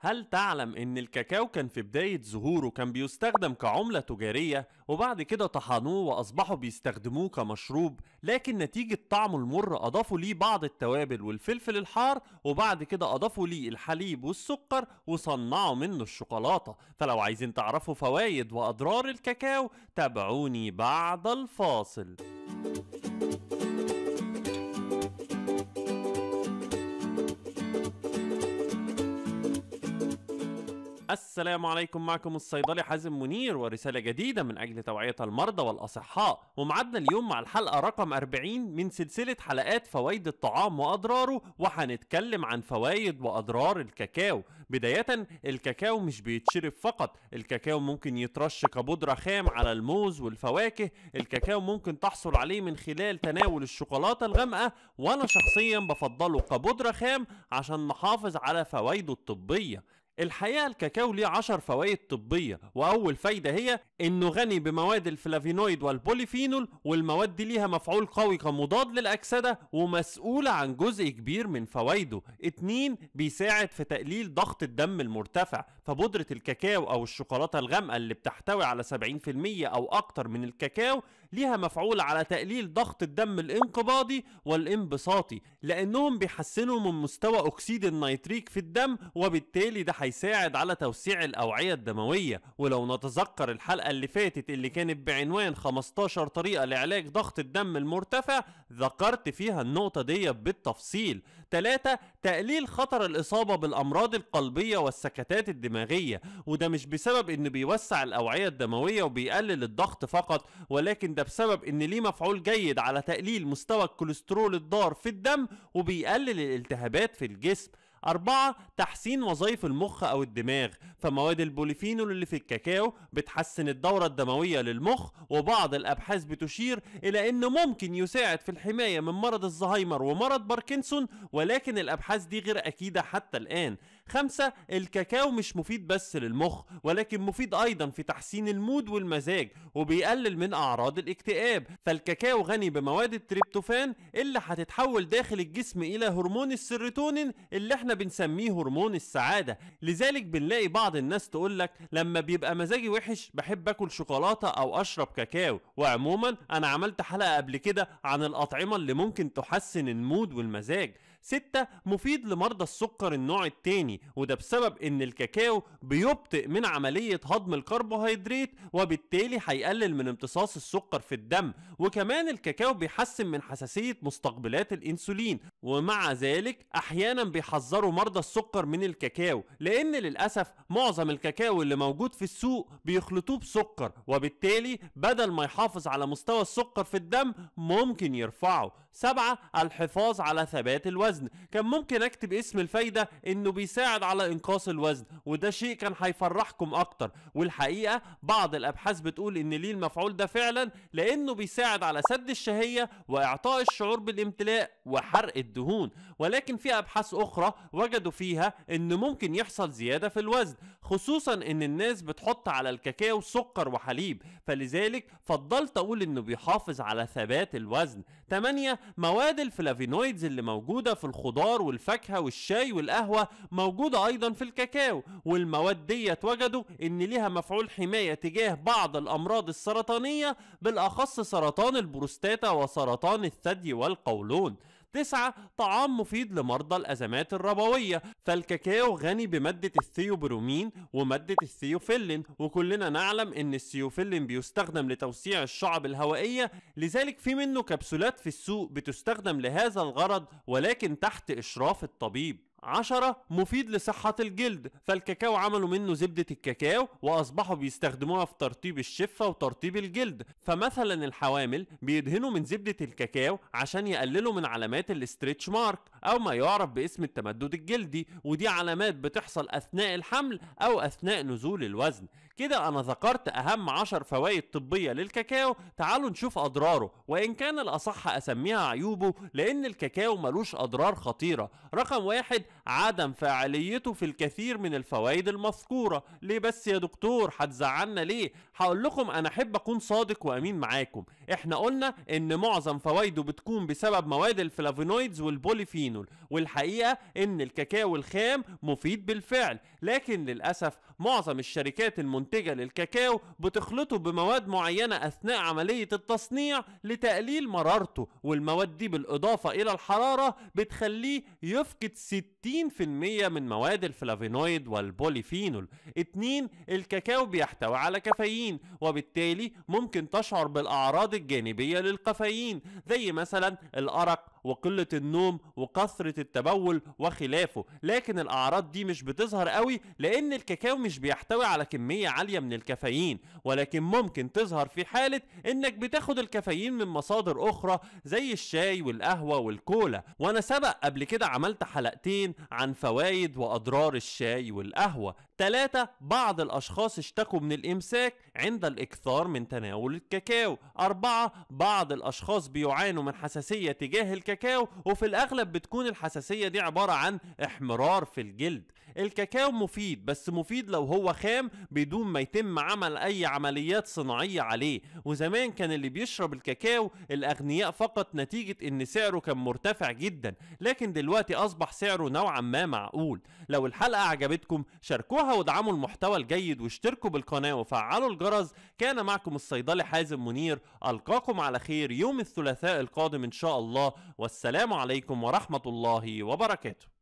هل تعلم ان الكاكاو كان في بداية ظهوره كان بيستخدم كعملة تجارية وبعد كده طحنوه واصبحوا بيستخدموه كمشروب لكن نتيجة طعمه المر اضافوا ليه بعض التوابل والفلفل الحار وبعد كده اضافوا ليه الحليب والسكر وصنعوا منه الشوكولاتة فلو عايزين تعرفوا فوايد واضرار الكاكاو تابعوني بعد الفاصل السلام عليكم معكم الصيدلي حازم منير ورسالة جديدة من أجل توعية المرضى والأصحاء ومعدنا اليوم مع الحلقة رقم 40 من سلسلة حلقات فوائد الطعام وأضراره وهنتكلم عن فوائد وأضرار الكاكاو بداية الكاكاو مش بيتشرب فقط الكاكاو ممكن يترش كبودرة خام على الموز والفواكه الكاكاو ممكن تحصل عليه من خلال تناول الشوكولاتة الغامقة وأنا شخصيا بفضله كبودرة خام عشان نحافظ على فوائده الطبية الحقيقة الكاكاو ليه 10 فوائد طبية وأول فايدة هي إنه غني بمواد الفلافينويد والبوليفينول والمواد دي ليها مفعول قوي كمضاد للأكسدة ومسؤولة عن جزء كبير من فوائده اتنين بيساعد في تقليل ضغط الدم المرتفع فبودرة الكاكاو أو الشوكولاتة الغامقة اللي بتحتوي على 70% أو أكتر من الكاكاو ليها مفعول على تقليل ضغط الدم الانقباضي والانبساطي لأنهم بيحسنوا من مستوى أكسيد النيتريك في الدم وبالتالي ده هيساعد على توسيع الأوعية الدموية ولو نتذكر الحلقة اللي فاتت اللي كانت بعنوان 15 طريقة لعلاج ضغط الدم المرتفع ذكرت فيها النقطة دي بالتفصيل 3 تقليل خطر الإصابة بالأمراض القلبية والسكتات الدماغية وده مش بسبب إنه بيوسع الأوعية الدموية وبيقلل الضغط فقط ولكن ده بسبب إن ليه مفعول جيد على تقليل مستوى الكوليسترول الضار في الدم وبيقلل الالتهابات في الجسم أربعة تحسين وظائف المخ أو الدماغ فمواد البوليفينول اللي في الكاكاو بتحسن الدورة الدموية للمخ وبعض الأبحاث بتشير إلى أنه ممكن يساعد في الحماية من مرض الزهايمر ومرض باركنسون ولكن الأبحاث دي غير أكيدة حتى الآن خمسة الكاكاو مش مفيد بس للمخ ولكن مفيد أيضا في تحسين المود والمزاج وبيقلل من أعراض الاكتئاب فالكاكاو غني بمواد التريبتوفان اللي هتتحول داخل الجسم إلى هرمون السيروتونين اللي احنا بنسميه هرمون السعادة لذلك بنلاقي بعض الناس تقولك لما بيبقى مزاجي وحش بحب أكل شوكولاتة أو أشرب كاكاو وعموما أنا عملت حلقة قبل كده عن الأطعمة اللي ممكن تحسن المود والمزاج ستة مفيد لمرضى السكر النوع الثاني وده بسبب ان الكاكاو بيبطئ من عملية هضم الكربوهيدرات وبالتالي هيقلل من امتصاص السكر في الدم وكمان الكاكاو بيحسن من حساسية مستقبلات الانسولين ومع ذلك احيانا بيحذروا مرضى السكر من الكاكاو لان للاسف معظم الكاكاو اللي موجود في السوق بيخلطوه بسكر وبالتالي بدل ما يحافظ على مستوى السكر في الدم ممكن يرفعه سبعة الحفاظ على ثبات الوزن كان ممكن اكتب اسم الفايدة انه بيساعد على انقاص الوزن وده شيء كان هيفرحكم اكتر والحقيقة بعض الابحاث بتقول ان ليه المفعول ده فعلا لانه بيساعد على سد الشهية واعطاء الشعور بالامتلاء وحرق الدهون ولكن في ابحاث اخرى وجدوا فيها ان ممكن يحصل زيادة في الوزن خصوصا ان الناس بتحط على الكاكاو سكر وحليب فلذلك فضلت اقول انه بيحافظ على ثبات الوزن 8 مواد الفلافينويدز اللي موجودة في الخضار والفاكهة والشاي والقهوة موجودة أيضا في الكاكاو والمواد دي وجدوا إن ليها مفعول حماية تجاه بعض الأمراض السرطانية بالأخص سرطان البروستاتا وسرطان الثدي والقولون تسعة طعام مفيد لمرضى الأزمات الربوية فالكاكاو غني بمادة الثيوبرومين ومادة الثيوفيلين وكلنا نعلم أن الثيوفيلين بيستخدم لتوسيع الشعب الهوائية لذلك في منه كبسولات في السوق بتستخدم لهذا الغرض ولكن تحت إشراف الطبيب عشرة مفيد لصحة الجلد فالكاكاو عملوا منه زبدة الكاكاو وأصبحوا بيستخدموها في ترطيب الشفة وترطيب الجلد فمثلا الحوامل بيدهنوا من زبدة الكاكاو عشان يقللوا من علامات الاستريتش مارك أو ما يعرف باسم التمدد الجلدي ودي علامات بتحصل أثناء الحمل أو أثناء نزول الوزن كده أنا ذكرت أهم 10 فوائد طبية للكاكاو تعالوا نشوف أضراره وإن كان الأصح أسميها عيوبه لأن الكاكاو ملوش أضرار خطيرة رقم واحد عدم فاعليته في الكثير من الفوائد المذكورة ليه بس يا دكتور هتزعلنا ليه هقول لكم أنا أحب أكون صادق وأمين معاكم إحنا قلنا إن معظم فوائده بتكون بسبب مواد الفلافينويدز والبوليفين الفينول والحقيقة ان الكاكاو الخام مفيد بالفعل لكن للأسف معظم الشركات المنتجة للكاكاو بتخلطه بمواد معينة أثناء عملية التصنيع لتقليل مرارته والمواد دي بالإضافة إلى الحرارة بتخليه يفقد 60% من مواد الفلافينويد والبوليفينول 2 الكاكاو بيحتوي على كافيين وبالتالي ممكن تشعر بالأعراض الجانبية للكافيين زي مثلا الأرق وقلة النوم وكثرة التبول وخلافه لكن الأعراض دي مش بتظهر قوي لأن الكاكاو مش بيحتوي على كمية عالية من الكافيين ولكن ممكن تظهر في حالة انك بتاخد الكافيين من مصادر أخرى زي الشاي والقهوة والكولا وأنا سبق قبل كده عملت حلقتين 2 عن فوائد وأضرار الشاي والقهوة 3 بعض الأشخاص اشتكوا من الإمساك عند الإكثار من تناول الكاكاو 4 بعض الأشخاص بيعانوا من حساسية تجاه الكاكاو وفي الأغلب بتكون الحساسية دي عبارة عن احمرار في الجلد الكاكاو مفيد بس مفيد لو هو خام بدون ما يتم عمل اي عمليات صناعيه عليه وزمان كان اللي بيشرب الكاكاو الاغنياء فقط نتيجه ان سعره كان مرتفع جدا لكن دلوقتي اصبح سعره نوعا ما معقول لو الحلقه عجبتكم شاركوها وادعموا المحتوى الجيد واشتركوا بالقناه وفعلوا الجرس كان معكم الصيدلي حازم منير القاكم على خير يوم الثلاثاء القادم ان شاء الله والسلام عليكم ورحمه الله وبركاته